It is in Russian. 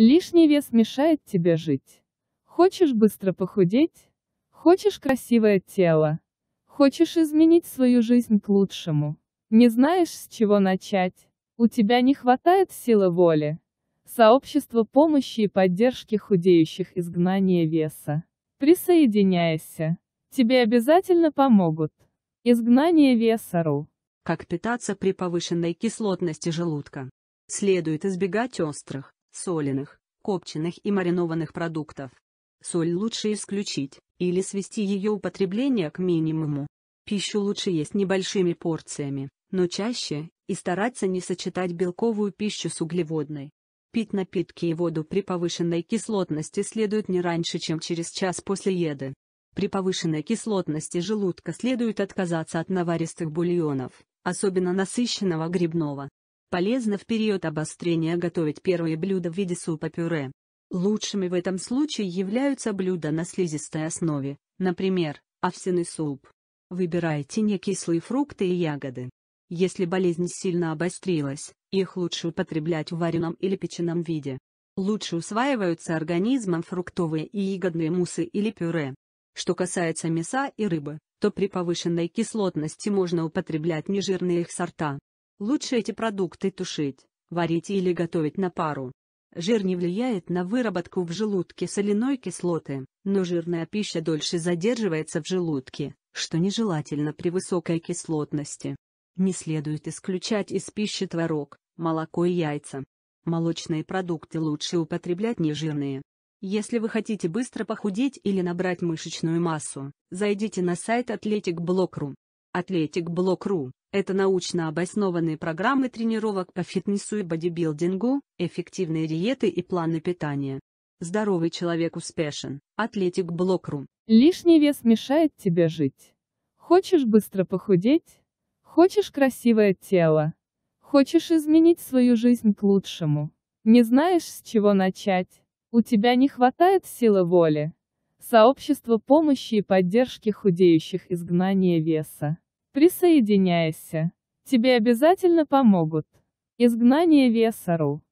Лишний вес мешает тебе жить. Хочешь быстро похудеть? Хочешь красивое тело? Хочешь изменить свою жизнь к лучшему? Не знаешь, с чего начать? У тебя не хватает силы воли? Сообщество помощи и поддержки худеющих изгнания веса. Присоединяйся. Тебе обязательно помогут. Изгнание веса.ру Как питаться при повышенной кислотности желудка? Следует избегать острых, соленых, копченых и маринованных продуктов. Соль лучше исключить, или свести ее употребление к минимуму. Пищу лучше есть небольшими порциями, но чаще, и стараться не сочетать белковую пищу с углеводной. Пить напитки и воду при повышенной кислотности следует не раньше, чем через час после еды. При повышенной кислотности желудка следует отказаться от наваристых бульонов, особенно насыщенного грибного, Полезно в период обострения готовить первые блюда в виде супа-пюре. Лучшими в этом случае являются блюда на слизистой основе, например, овсяный суп. Выбирайте некислые фрукты и ягоды. Если болезнь сильно обострилась, их лучше употреблять в вареном или печеном виде. Лучше усваиваются организмом фруктовые и ягодные мусы или пюре. Что касается мяса и рыбы, то при повышенной кислотности можно употреблять нежирные их сорта. Лучше эти продукты тушить, варить или готовить на пару. Жир не влияет на выработку в желудке соляной кислоты, но жирная пища дольше задерживается в желудке, что нежелательно при высокой кислотности. Не следует исключать из пищи творог, молоко и яйца. Молочные продукты лучше употреблять нежирные. Если вы хотите быстро похудеть или набрать мышечную массу, зайдите на сайт athleticblock.ru. Athleticblock.ru это научно обоснованные программы тренировок по фитнесу и бодибилдингу, эффективные диеты и планы питания. Здоровый человек успешен. Атлетик Блокрум. Лишний вес мешает тебе жить. Хочешь быстро похудеть? Хочешь красивое тело? Хочешь изменить свою жизнь к лучшему? Не знаешь, с чего начать? У тебя не хватает силы воли. Сообщество помощи и поддержки худеющих изгнания веса. Присоединяйся. Тебе обязательно помогут. Изгнание Весару.